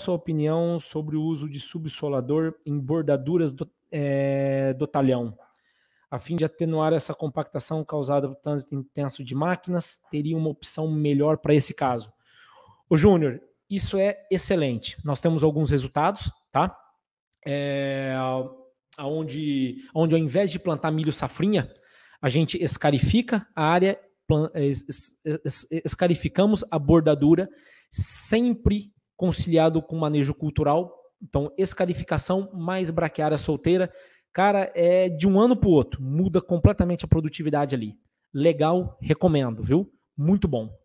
sua opinião sobre o uso de subsolador em bordaduras do, é, do talhão? A fim de atenuar essa compactação causada pelo trânsito intenso de máquinas, teria uma opção melhor para esse caso. O Júnior, isso é excelente. Nós temos alguns resultados, tá? É, eh, onde, onde ao invés de plantar milho safrinha, a gente escarifica a área, escarificamos a bordadura sempre conciliado com manejo cultural. Então, escalificação mais braquiária solteira. Cara, é de um ano para o outro, muda completamente a produtividade ali. Legal, recomendo, viu? Muito bom.